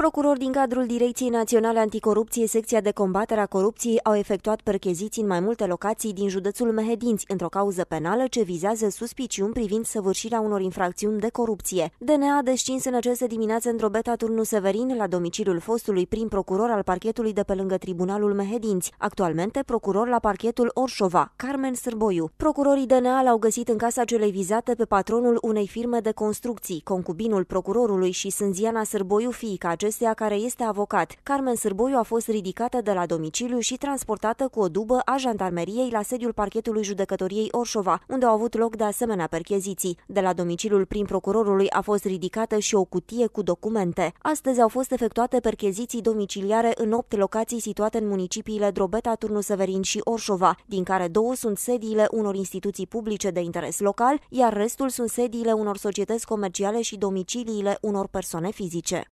Procurori din cadrul Direcției Naționale Anticorupție, secția de combatere a corupției, au efectuat percheziții în mai multe locații din județul Mehedinți, într-o cauză penală ce vizează suspiciuni privind săvârșirea unor infracțiuni de corupție. DNA a descins în această dimineață într-o beta turnu Severin la domiciliul fostului prim procuror al parchetului de pe lângă Tribunalul Mehedinți, actualmente procuror la parchetul Orșova, Carmen Sârboiu. Procurorii DNA l-au găsit în casa celei vizate pe patronul unei firme de construcții, concubinul procurorului și Sânziana Sârboiu, fiica acest acestuia care este avocat. Carmen Sârboiu a fost ridicată de la domiciliu și transportată cu o dubă a jandarmeriei la sediul parchetului judecătoriei Orșova, unde au avut loc de asemenea percheziții. De la domiciliul prim procurorului a fost ridicată și o cutie cu documente. Astăzi au fost efectuate percheziții domiciliare în opt locații situate în municipiile Drobeta, Turnu Severin și Orșova, din care două sunt sediile unor instituții publice de interes local, iar restul sunt sediile unor societăți comerciale și domiciliile unor persoane fizice.